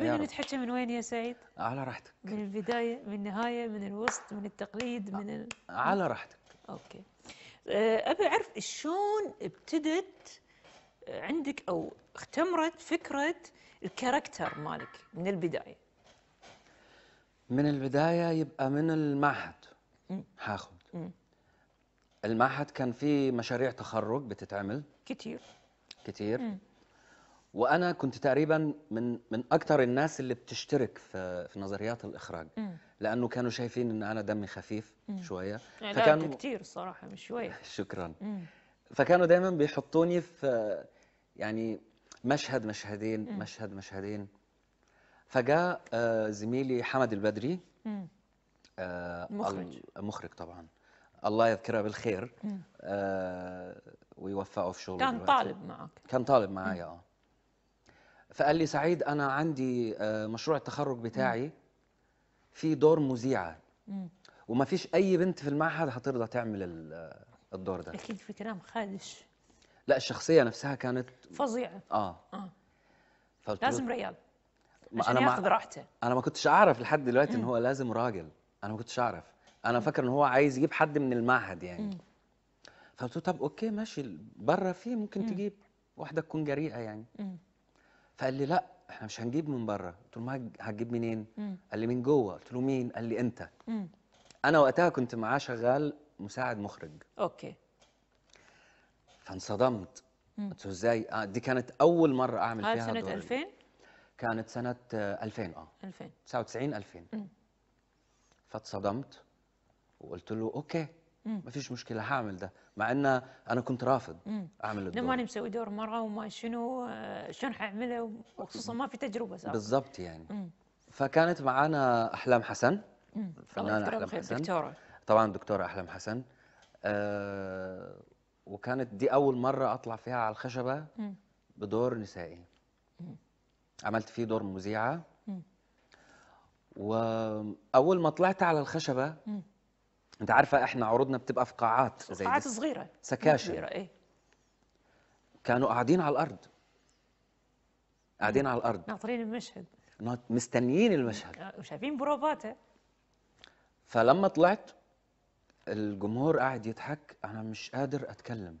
تبين نتحكى من وين يا سعيد؟ على راحتك من البداية من النهاية من الوسط من التقليد آه، من ال... على راحتك اوكي آه، ابي اعرف شلون ابتدت آه، عندك او اختمرت فكرة الكاركتر مالك من البداية من البداية يبقى من المعهد هاخد المعهد كان فيه مشاريع تخرج بتتعمل كتير كتير مم. وانا كنت تقريبا من من اكثر الناس اللي بتشترك في في نظريات الاخراج مم. لانه كانوا شايفين ان انا دمي خفيف مم. شويه يعني فكانوا كثير الصراحه مش شويه شكرا مم. فكانوا دايما بيحطوني في يعني مشهد مشهدين مم. مشهد مشهدين فجاء آه، زميلي حمد البدري آه، مخرج مخرج طبعا الله يذكره بالخير آه، ويوفقه في شغله كان طالب معك كان طالب معايا اه فقال لي سعيد انا عندي آه، مشروع التخرج بتاعي في دور مذيعه وما فيش اي بنت في المعهد هترضى تعمل آه، الدور ده اكيد في كلام خادش لا الشخصيه نفسها كانت فظيعه اه اه لازم ريال عشان ما... ياخذ راحته انا ما كنتش اعرف لحد دلوقتي ان هو لازم راجل انا ما كنتش اعرف انا فاكر ان هو عايز يجيب حد من المعهد يعني فقلت له طب اوكي ماشي بره في ممكن تجيب واحده تكون جريئه يعني فقال لي لا احنا مش هنجيب من بره قلت له ما هتجيب منين قال لي من جوه قلت له مين قال لي انت مم. انا وقتها كنت معاه شغال مساعد مخرج اوكي فانصدمت قلت له ازاي آه دي كانت اول مره اعمل فيها سنه دور 2000 كانت سنه 2000 اه 2000 99 2000 فاتصدمت وقلت له اوكي ما فيش مشكله هعمل ده مع ان انا كنت رافض مم. اعمل الدور ماني مسوي دور مره وما شنو آه، شلون حاعمله وخصوصا ما في تجربه صح بالضبط يعني مم. فكانت معانا احلام حسن الفنانه احلام حسن دكتوره طبعا دكتوره احلام حسن أه وكانت دي اول مره اطلع فيها على الخشبه مم. بدور نسائي مم. عملت فيه دور مذيعه واول ما طلعت على الخشبه مم. انت عارفه احنا عروضنا بتبقى في قاعات زي قاعات صغيره سكاشن صغيره ايه كانوا قاعدين على الارض قاعدين على الارض ناطرين المشهد مستنيين المشهد آه، وشايفين بروفاته فلما طلعت الجمهور قاعد يضحك انا مش قادر اتكلم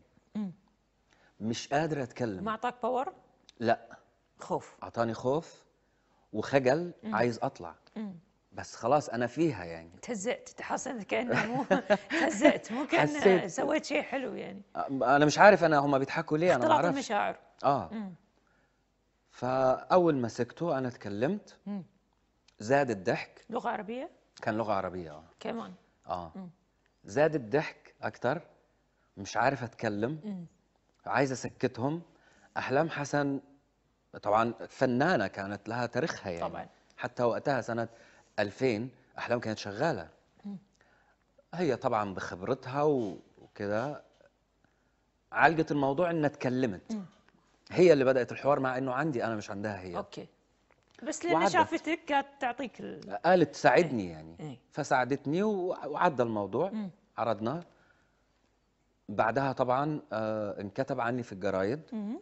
مش قادر اتكلم ما اعطاك باور لا خوف اعطاني خوف وخجل عايز اطلع بس خلاص انا فيها يعني تهزئت تحصلت كانه مو تهزئت مو كان سويت شيء حلو يعني انا مش عارف انا هم بيضحكوا ليه انا ما اعرف المشاعر اه مم. فاول ما سكته انا اتكلمت زاد الضحك لغه عربيه كان لغه عربيه اه كمان اه زاد الضحك اكتر مش عارف اتكلم عايزه عايز اسكتهم احلام حسن طبعا فنانه كانت لها تاريخها يعني طبعا حتى وقتها سنه 2000 احلام كانت شغاله هي طبعا بخبرتها وكده عالجت الموضوع انها اتكلمت هي اللي بدات الحوار مع انه عندي انا مش عندها هي اوكي بس لان شافتك كانت تعطيك ال... قالت ساعدني ايه. يعني ايه. فساعدتني وعدى الموضوع م. عرضناه بعدها طبعا آه انكتب عني في الجرايد